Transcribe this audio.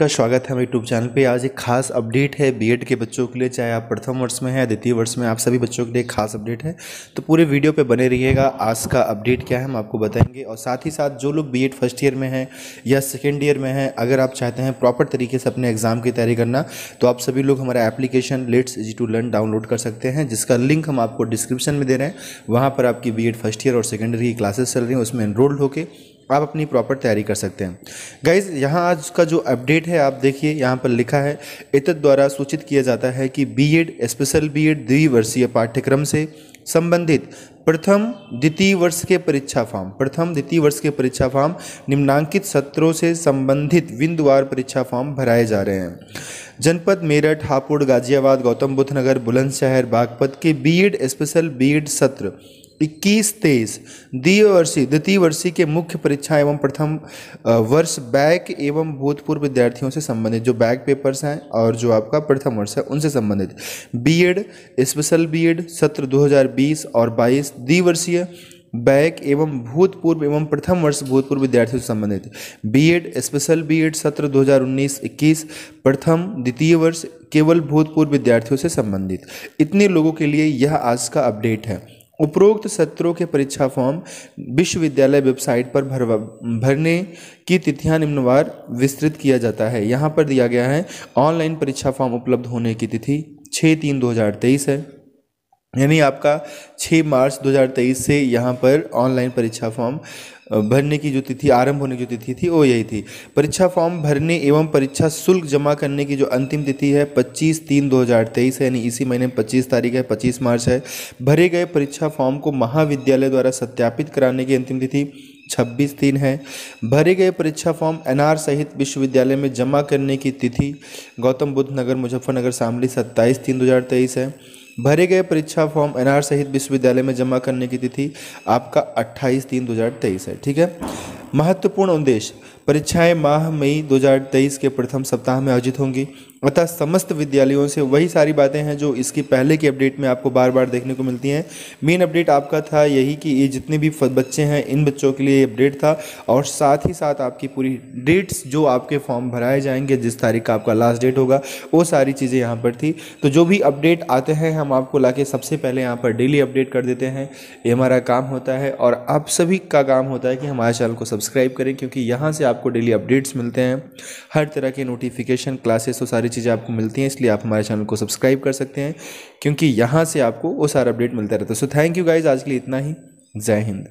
का स्वागत है हमारे यूट्यूब चैनल पे आज एक खास अपडेट है बीएड के बच्चों के लिए चाहे आप प्रथम वर्ष में हैं द्वितीय वर्ष में आप सभी बच्चों के लिए खास अपडेट है तो पूरे वीडियो पे बने रहिएगा आज का अपडेट क्या है हम आपको बताएंगे और साथ ही साथ जो लोग बीएड फर्स्ट ईयर में हैं या सेकेंड ईयर में हैं अगर आप चाहते हैं प्रॉपर तरीके से अपने एग्ज़ाम की तैयारी करना तो आप सभी लोग हमारा application let's easy to learn download कर सकते हैं जिसका लिंक हम आपको डिस्क्रिप्शन में दे रहे हैं वहाँ पर आपकी बी फर्स्ट ईयर और सेकेंडरी ईयर की क्लासेस चल रही हैं उसमें इनरोल्ड होकर आप अपनी प्रॉपर तैयारी कर सकते हैं गाइज यहाँ आज का जो अपडेट है आप देखिए यहाँ पर लिखा है एतद द्वारा सूचित किया जाता है कि बीएड स्पेशल बीएड द्विवर्षीय पाठ्यक्रम से संबंधित प्रथम द्वितीय वर्ष के परीक्षा फॉर्म प्रथम द्वितीय वर्ष के परीक्षा फॉर्म निम्नांकित सत्रों से संबंधित बिंदुवार परीक्षा फॉर्म भराए जा रहे हैं जनपद मेरठ हापुड़ गाजियाबाद गौतम बुद्ध नगर बुलंदशहर बागपत के बीएड स्पेशल बीएड सत्र इक्कीस तेईस द्विवर्षीय द्वितीय वर्षीय के मुख्य परीक्षा एवं प्रथम वर्ष बैक एवं भूतपूर्व विद्यार्थियों से संबंधित जो बैक पेपर्स हैं और जो आपका प्रथम वर्ष है उनसे संबंधित बीएड स्पेशल बीएड सत्र 2020 और 22 द्विवर्षीय बैक एवं भूतपूर्व एवं प्रथम वर्ष भूतपूर्व विद्यार्थियों से संबंधित बीएड स्पेशल बीएड सत्र 2019-21 प्रथम द्वितीय वर्ष केवल भूतपूर्व विद्यार्थियों से संबंधित इतने लोगों के लिए यह आज का अपडेट है उपरोक्त सत्रों के परीक्षा फॉर्म विश्वविद्यालय वेबसाइट पर भर भरने की तिथियां निम्नवार विस्तृत किया जाता है यहाँ पर दिया गया है ऑनलाइन परीक्षा फॉर्म उपलब्ध होने की तिथि छः तीन दो हज़ार तेईस है यानी आपका 6 मार्च 2023 से यहाँ पर ऑनलाइन परीक्षा फॉर्म भरने की जो तिथि आरंभ होने की जो तिथि थी वो यही थी परीक्षा फॉर्म भरने एवं परीक्षा शुल्क जमा करने की जो अंतिम तिथि है 25 तीन 2023 है यानी इसी महीने 25 तारीख है 25 मार्च है भरे गए परीक्षा फॉर्म को महाविद्यालय द्वारा सत्यापित कराने की अंतिम तिथि छब्बीस तीन है भरे गए परीक्षा फॉर्म एनआर सहित विश्वविद्यालय में जमा करने की तिथि गौतम बुद्ध नगर मुजफ्फरनगर शामली सत्ताईस तीन दो है भरे गए परीक्षा फॉर्म एनआर सहित विश्वविद्यालय में जमा करने की तिथि आपका 28 तीन 2023 है ठीक है महत्वपूर्ण उद्देश्य परीक्षाएं माह मई 2023 के प्रथम सप्ताह में आयोजित होंगी अतः समस्त विद्यालयों से वही सारी बातें हैं जो इसकी पहले की अपडेट में आपको बार बार देखने को मिलती हैं मेन अपडेट आपका था यही कि ये जितने भी बच्चे हैं इन बच्चों के लिए अपडेट था और साथ ही साथ आपकी पूरी डेट्स जो आपके फॉर्म भराए जाएंगे जिस तारीख का आपका लास्ट डेट होगा वो सारी चीज़ें यहाँ पर थी तो जो भी अपडेट आते हैं हम आपको ला सबसे पहले यहाँ पर डेली अपडेट कर देते हैं ये हमारा काम होता है और आप सभी का काम होता है कि हमारे चैनल को सब्सक्राइब सब्सक्राइब करें क्योंकि यहाँ से आपको डेली अपडेट्स मिलते हैं हर तरह के नोटिफिकेशन क्लासेस और सारी चीज़ें आपको मिलती हैं इसलिए आप हमारे चैनल को सब्सक्राइब कर सकते हैं क्योंकि यहाँ से आपको वो सारा अपडेट मिलता रहता है सो थैंक यू गाइज़ आज के लिए इतना ही जय हिंद